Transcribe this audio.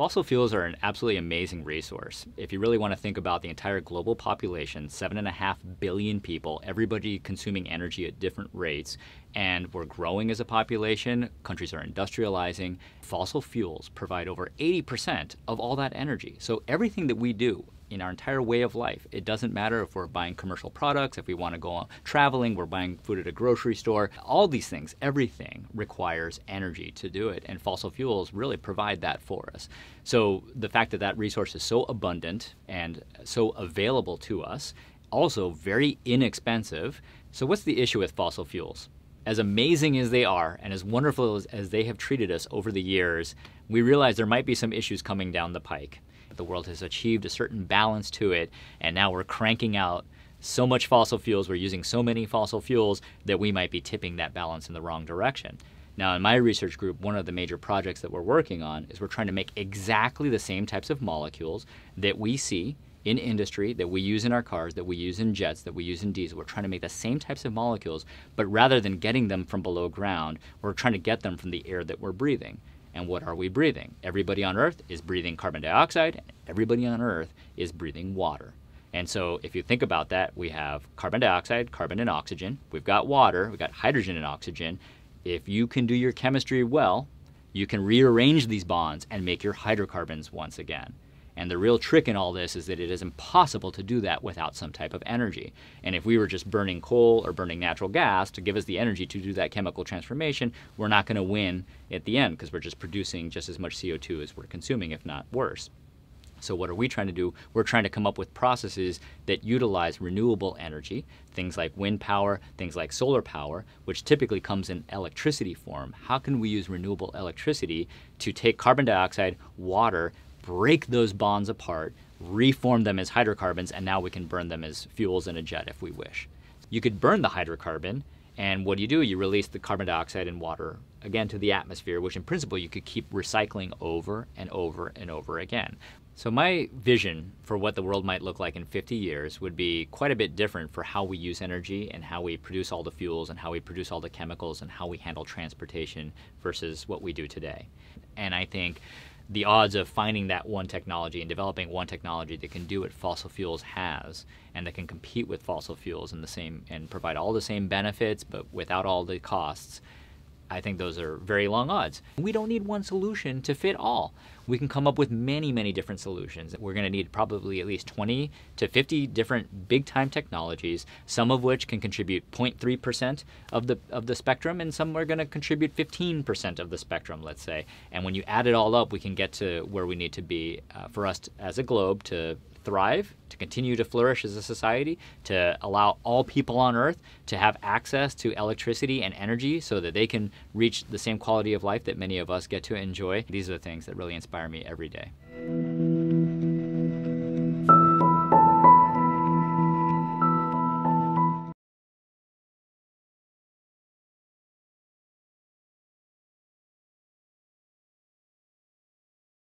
Fossil fuels are an absolutely amazing resource. If you really want to think about the entire global population, 7.5 billion people, everybody consuming energy at different rates, and we're growing as a population, countries are industrializing. Fossil fuels provide over 80% of all that energy. So everything that we do in our entire way of life. It doesn't matter if we're buying commercial products, if we want to go on traveling, we're buying food at a grocery store. All these things, everything requires energy to do it, and fossil fuels really provide that for us. So the fact that that resource is so abundant and so available to us, also very inexpensive. So what's the issue with fossil fuels? as amazing as they are and as wonderful as, as, they have treated us over the years, we realize there might be some issues coming down the pike but the world has achieved a certain balance to it, and now we're cranking out so much fossil fuels, we're using so many fossil fuels that we might be tipping that balance in the wrong direction. Now, in my research group, one of the major projects that we're working on is we're trying to make exactly the same types of molecules that we see in industry, that we use in our cars, that we use in jets, that we use in diesel. We're trying to make the same types of molecules, but rather than getting them from below ground, we're trying to get them from the air that we're breathing. And what are we breathing? Everybody on Earth is breathing carbon dioxide, and everybody on Earth is breathing water. And so, if you think about that, we have carbon dioxide, carbon, and oxygen. We've got water, we've got hydrogen and oxygen. If you can do your chemistry well, you can rearrange these bonds and make your hydrocarbons once again. And the real trick in all this is that it is impossible to do that without some type of energy. And if we were just burning coal or burning natural gas to give us the energy to do that chemical transformation, we're not going to win at the end because we're just producing just as much CO2 as we're consuming, if not worse. So, what are we trying to do? We're trying to come up with processes that utilize renewable energy, things like wind power, things like solar power, which typically comes in electricity form. How can we use renewable electricity to take carbon dioxide, water, break those bonds apart, reform them as hydrocarbons, and now we can burn them as fuels in a jet if we wish. You could burn the hydrocarbon, and what do you do? You release the carbon dioxide and water again to the atmosphere, which in principle you could keep recycling over and over and over again. So, my vision for what the world might look like in 50 years would be quite a bit different for how we use energy and how we produce all the fuels and how we produce all the chemicals and how we handle transportation versus what we do today. And I think the odds of finding that one technology and developing one technology that can do what fossil fuels has and that can compete with fossil fuels in the same and provide all the same benefits but without all the costs I think those are very long odds. We don't need one solution to fit all. We can come up with many, many different solutions. We're going to need probably at least 20 to 50 different big time technologies, some of which can contribute 0.3% of the of the spectrum and some are going to contribute 15% of the spectrum, let's say. And when you add it all up, we can get to where we need to be uh, for us to, as a globe to thrive, to continue to flourish as a society, to allow all people on earth to have access to electricity and energy so that they can reach the same quality of life that many of us get to enjoy. These are the things that really inspire me every day.